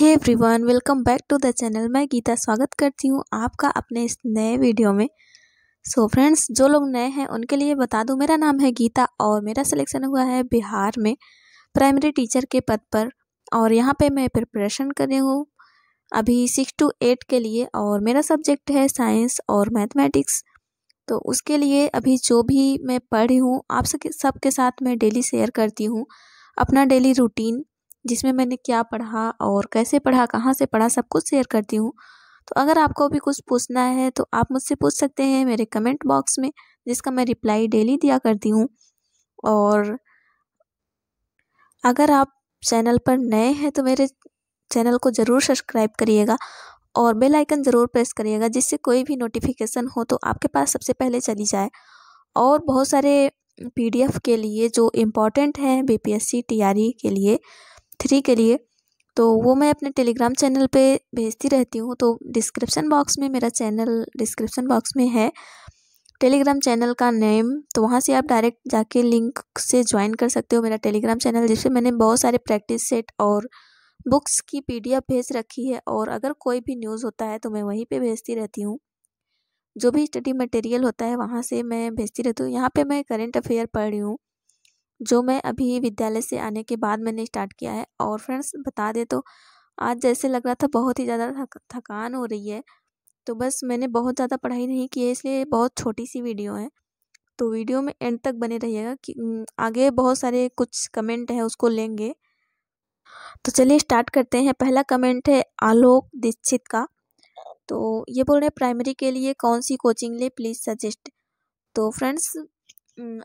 hey everyone welcome back to the channel मैं गीता स्वागत करती हूँ आपका अपने इस नए वीडियो में सो so फ्रेंड्स जो लोग नए हैं उनके लिए बता दूँ मेरा नाम है गीता और मेरा सिलेक्शन हुआ है बिहार में प्राइमरी टीचर के पद पर और यहाँ पे मैं प्रिपरेशन कर रही हूँ अभी सिक्स टू एट के लिए और मेरा सब्जेक्ट है साइंस और मैथमेटिक्स तो उसके लिए अभी जो भी मैं पढ़ी हूँ आप सबके साथ मैं डेली शेयर करती हूँ अपना डेली रूटीन जिसमें मैंने क्या पढ़ा और कैसे पढ़ा कहाँ से पढ़ा सब कुछ शेयर करती हूँ तो अगर आपको भी कुछ पूछना है तो आप मुझसे पूछ सकते हैं मेरे कमेंट बॉक्स में जिसका मैं रिप्लाई डेली दिया करती हूँ और अगर आप चैनल पर नए हैं तो मेरे चैनल को ज़रूर सब्सक्राइब करिएगा और बेल आइकन ज़रूर प्रेस करिएगा जिससे कोई भी नोटिफिकेशन हो तो आपके पास सबसे पहले चली जाए और बहुत सारे पीडीएफ के लिए जो इम्पोर्टेंट हैं बीपीएससी टीआरई e के लिए थ्री के लिए तो वो मैं अपने टेलीग्राम चैनल पे भेजती रहती हूँ तो डिस्क्रिप्शन बॉक्स में मेरा चैनल डिस्क्रिप्शन बॉक्स में है टेलीग्राम चैनल का नेम तो वहाँ से आप डायरेक्ट जाके लिंक से ज्वाइन कर सकते हो मेरा टेलीग्राम चैनल जिससे मैंने बहुत सारे प्रैक्टिस सेट और बुक्स की पी भेज रखी है और अगर कोई भी न्यूज़ होता है तो मैं वहीं पर भेजती रहती हूँ जो भी स्टडी मटेरियल होता है वहाँ से मैं भेजती रहती हूँ यहाँ पर मैं करेंट अफेयर पढ़ रही हूँ जो मैं अभी विद्यालय से आने के बाद मैंने स्टार्ट किया है और फ्रेंड्स बता दे तो आज जैसे लग रहा था बहुत ही ज़्यादा थक, थकान हो रही है तो बस मैंने बहुत ज़्यादा पढ़ाई नहीं की है इसलिए बहुत छोटी सी वीडियो है तो वीडियो में एंड तक बने रहिएगा कि आगे बहुत सारे कुछ कमेंट है उसको लेंगे तो चलिए स्टार्ट करते हैं पहला कमेंट है आलोक दीक्षित का तो ये बोल रहे हैं प्राइमरी के लिए कौन सी कोचिंग ले प्लीज़ सजेस्ट तो फ्रेंड्स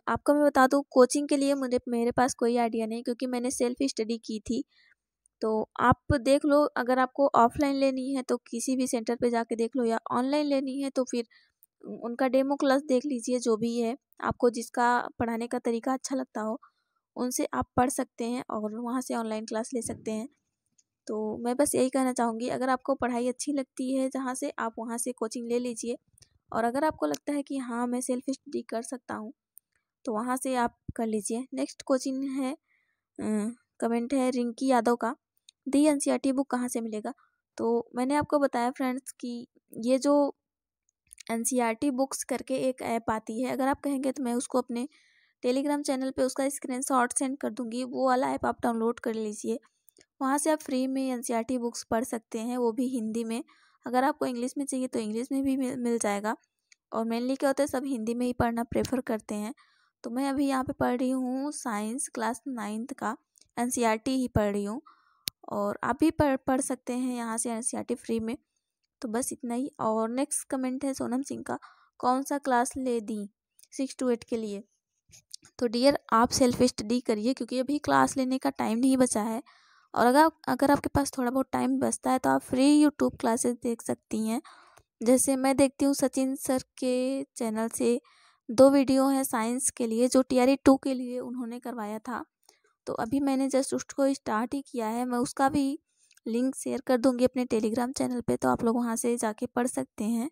आपको मैं बता दूँ कोचिंग के लिए मुझे मेरे पास कोई आइडिया नहीं क्योंकि मैंने सेल्फ स्टडी की थी तो आप देख लो अगर आपको ऑफलाइन लेनी है तो किसी भी सेंटर पे जाके देख लो या ऑनलाइन लेनी है तो फिर उनका डेमो क्लास देख लीजिए जो भी है आपको जिसका पढ़ाने का तरीका अच्छा लगता हो उनसे आप पढ़ सकते हैं और वहाँ से ऑनलाइन क्लास ले सकते हैं तो मैं बस यही कहना चाहूँगी अगर आपको पढ़ाई अच्छी लगती है जहाँ से आप वहाँ से कोचिंग ले लीजिए और अगर आपको लगता है कि हाँ मैं सेल्फ स्टडी कर सकता हूँ तो वहाँ से आप कर लीजिए नेक्स्ट क्वेश्चन है कमेंट है रिंकी यादव का दी एन बुक कहाँ से मिलेगा तो मैंने आपको बताया फ्रेंड्स कि ये जो एन बुक्स करके एक ऐप आती है अगर आप कहेंगे तो मैं उसको अपने टेलीग्राम चैनल पे उसका स्क्रीन शॉट सेंड कर दूँगी वो वाला ऐप आप डाउनलोड कर लीजिए वहाँ से आप फ्री में एन बुक्स पढ़ सकते हैं वो भी हिंदी में अगर आपको इंग्लिश में चाहिए तो इंग्लिश में भी मिल जाएगा और मेनली क्या होता है सब हिंदी में ही पढ़ना प्रेफर करते हैं तो मैं अभी यहाँ पे पढ़ रही हूँ साइंस क्लास नाइन्थ का एन e ही पढ़ रही हूँ और आप भी पढ़ पढ़ सकते हैं यहाँ से एन e फ्री में तो बस इतना ही और नेक्स्ट कमेंट है सोनम सिंह का कौन सा क्लास ले दी सिक्स टू एट के लिए तो डियर आप सेल्फ स्टडी करिए क्योंकि अभी क्लास लेने का टाइम नहीं बचा है और अगर अगर आपके पास थोड़ा बहुत टाइम बचता है तो आप फ्री यूट्यूब क्लासेस देख सकती हैं जैसे मैं देखती हूँ सचिन सर के चैनल से दो वीडियो हैं साइंस के लिए जो टी आर ई टू के लिए उन्होंने करवाया था तो अभी मैंने जस्ट उसको स्टार्ट ही किया है मैं उसका भी लिंक शेयर कर दूंगी अपने टेलीग्राम चैनल पे तो आप लोग वहाँ से जाके पढ़ सकते हैं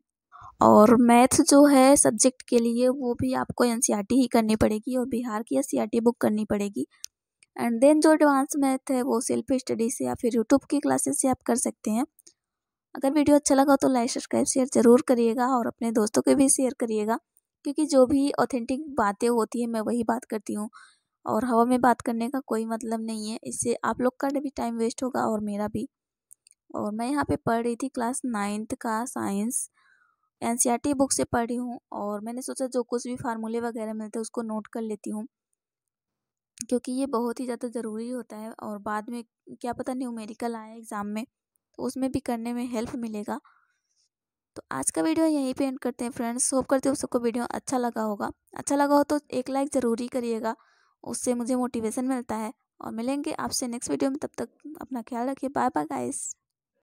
और मैथ जो है सब्जेक्ट के लिए वो भी आपको एन ही करनी पड़ेगी और बिहार की एन बुक करनी पड़ेगी एंड देन जो एडवांस मैथ है वो सेल्फ स्टडी से या फिर यूट्यूब की क्लासेस से आप कर सकते हैं अगर वीडियो अच्छा लगा तो लाइक सब्सक्राइब शेयर ज़रूर करिएगा और अपने दोस्तों के भी शेयर करिएगा क्योंकि जो भी ऑथेंटिक बातें होती हैं मैं वही बात करती हूँ और हवा में बात करने का कोई मतलब नहीं है इससे आप लोग का भी टाइम वेस्ट होगा और मेरा भी और मैं यहाँ पे पढ़ रही थी क्लास नाइन्थ का साइंस एन सी बुक से पढ़ रही हूँ और मैंने सोचा जो कुछ भी फार्मूले वगैरह मिलते हैं उसको नोट कर लेती हूँ क्योंकि ये बहुत ही ज़्यादा ज़रूरी होता है और बाद में क्या पता न्यूमेरिकल आए एग्ज़ाम में तो उसमें भी करने में हेल्प मिलेगा तो आज का वीडियो यहीं पे एंड करते हैं फ्रेंड्स होप करते हो सबको वीडियो अच्छा लगा होगा अच्छा लगा हो तो एक लाइक ज़रूरी करिएगा उससे मुझे मोटिवेशन मिलता है और मिलेंगे आपसे नेक्स्ट वीडियो में तब तक अपना ख्याल रखिए बाय बाय गाइस